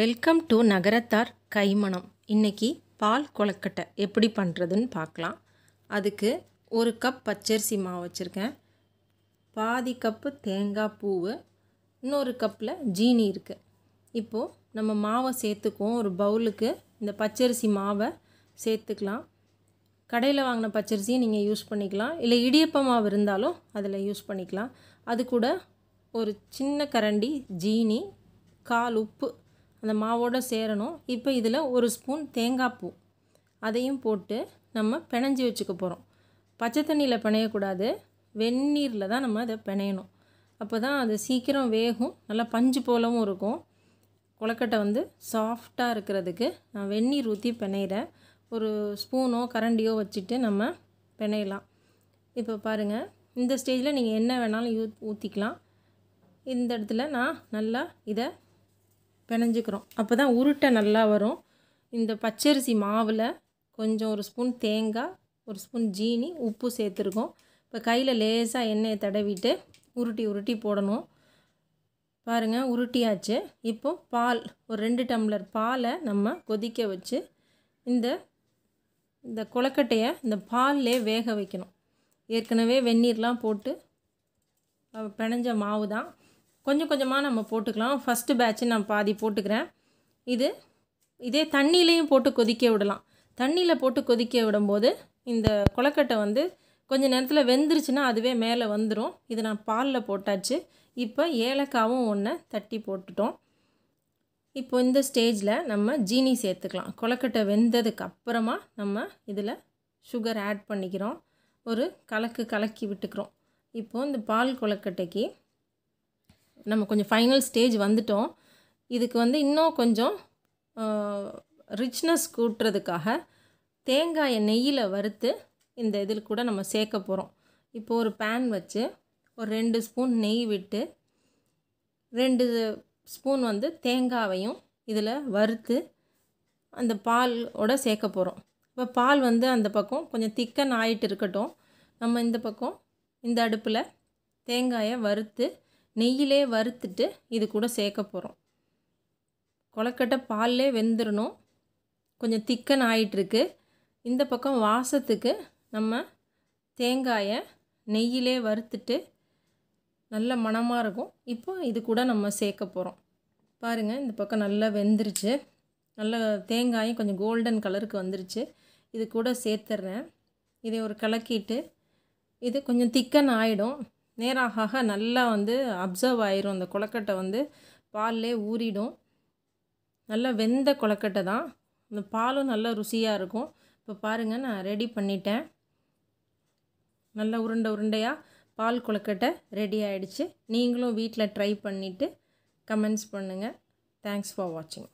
welcome to நகரத்தார் கைமணம் இன்றைக்கி பால் கொலக்கட்டை எப்படி பண்ணுறதுன்னு பார்க்கலாம் அதுக்கு ஒரு கப் பச்சரிசி மாவு வச்சுருக்கேன் பாதி கப்பு தேங்காய் பூவு இன்னொரு கப்பில் ஜீனி இருக்குது இப்போது நம்ம மாவை சேர்த்துக்குவோம் ஒரு பவுலுக்கு இந்த பச்சரிசி மாவை சேர்த்துக்கலாம் கடையில் வாங்கின பச்சரிசியை நீங்கள் யூஸ் பண்ணிக்கலாம் இல்லை இடியப்ப மாவு இருந்தாலும் அதில் யூஸ் பண்ணிக்கலாம் அது கூட ஒரு சின்ன கரண்டி ஜீனி கால் உப்பு அந்த மாவோடு சேரணும் இப்போ இதில் ஒரு ஸ்பூன் தேங்காய் பூ அதையும் போட்டு நம்ம பிணைஞ்சி வச்சுக்க போகிறோம் பச்சை தண்ணியில் பிணையக்கூடாது வெந்நீரில் தான் நம்ம அதை பிணையணும் அப்போ தான் அது சீக்கிரம் வேகும் நல்லா பஞ்சு போலவும் இருக்கும் கொலக்கட்டை வந்து சாஃப்டாக இருக்கிறதுக்கு நான் வெந்நீர் ஊற்றி பிணையிறேன் ஒரு ஸ்பூனோ கரண்டியோ வச்சுட்டு நம்ம பிணையலாம் இப்போ பாருங்கள் இந்த ஸ்டேஜில் நீங்கள் என்ன வேணாலும் யூ ஊற்றிக்கலாம் இந்த இடத்துல நான் நல்லா இதை பிணைஞ்சிக்கிறோம் அப்போ தான் உருட்டை நல்லா வரும் இந்த பச்சரிசி மாவில் கொஞ்சம் ஒரு ஸ்பூன் தேங்காய் ஒரு ஸ்பூன் ஜீனி உப்பு சேர்த்துருக்கோம் இப்போ கையில் லேசாக எண்ணெயை தடவிட்டு உருட்டி உருட்டி போடணும் பாருங்கள் உருட்டியாச்சு இப்போ பால் ஒரு ரெண்டு டம்ளர் பாலை நம்ம கொதிக்க வச்சு இந்த இந்த கொலக்கட்டையை இந்த பால்லே வேக வைக்கணும் ஏற்கனவே வெந்நீர்லாம் போட்டு பிணைஞ்ச மாவு தான் கொஞ்சம் கொஞ்சமாக நம்ம போட்டுக்கலாம் ஃபஸ்ட்டு பேட்ச்சு நான் பாதி போட்டுக்கிறேன் இது இதே தண்ணியிலையும் போட்டு கொதிக்க விடலாம் தண்ணியில் போட்டு கொதிக்க விடும்போது இந்த கொலக்கட்டை வந்து கொஞ்சம் நேரத்தில் வெந்துருச்சுன்னா அதுவே மேலே வந்துடும் இது நான் பாலில் போட்டாச்சு இப்போ ஏலக்காவும் ஒன்று தட்டி போட்டுட்டோம் இப்போ இந்த ஸ்டேஜில் நம்ம ஜீனி சேர்த்துக்கலாம் கொலக்கட்டை வெந்ததுக்கு அப்புறமா நம்ம இதில் சுகர் ஆட் பண்ணிக்கிறோம் ஒரு கலக்கு கலக்கி விட்டுக்கிறோம் இப்போது இந்த பால் கொலக்கட்டைக்கு நம்ம கொஞ்சம் ஃபைனல் ஸ்டேஜ் வந்துட்டோம் இதுக்கு வந்து இன்னும் கொஞ்சம் ரிச்னஸ் கூட்டுறதுக்காக தேங்காயை நெய்யில் வறுத்து இந்த இதில் கூட நம்ம சேர்க்க போகிறோம் இப்போது ஒரு பேன் வச்சு ஒரு ரெண்டு ஸ்பூன் நெய் விட்டு ரெண்டு ஸ்பூன் வந்து தேங்காயையும் இதில் வறுத்து அந்த பாலோட சேர்க்க போகிறோம் இப்போ பால் வந்து அந்த பக்கம் கொஞ்சம் திக்கன் ஆகிட்டு இருக்கட்டும் நம்ம இந்த பக்கம் இந்த அடுப்பில் தேங்காயை வறுத்து நெய்யிலே வறுத்துட்டு இது கூட சேர்க்க போகிறோம் கொலக்கட்டை பால்லே வெந்துடணும் கொஞ்சம் திக்கன் ஆகிட்டுருக்கு இந்த பக்கம் வாசத்துக்கு நம்ம தேங்காயை நெய்யிலே வறுத்துட்டு நல்ல மணமாக இருக்கும் இப்போ இது கூட நம்ம சேர்க்க போகிறோம் பாருங்கள் இந்த பக்கம் நல்லா வெந்துருச்சு நல்ல தேங்காயும் கொஞ்சம் கோல்டன் கலருக்கு வந்துருச்சு இது கூட சேர்த்துட்றேன் இதை ஒரு கலக்கிட்டு இது கொஞ்சம் திக்கன் ஆகிடும் நேராக நல்லா வந்து அப்சர்வ் ஆயிரும் அந்த கொலக்கட்டை வந்து பால்லே ஊறிடும் நல்லா வெந்த கொலக்கட்டை தான் அந்த பாலும் நல்லா ருசியாக இருக்கும் இப்போ பாருங்கள் நான் ரெடி பண்ணிட்டேன் நல்லா உருண்டை உருண்டையாக பால் கொலக்கட்டை ரெடி ஆகிடுச்சு நீங்களும் வீட்டில் ட்ரை பண்ணிவிட்டு கமெண்ட்ஸ் பண்ணுங்கள் தேங்க்ஸ் ஃபார் வாட்சிங்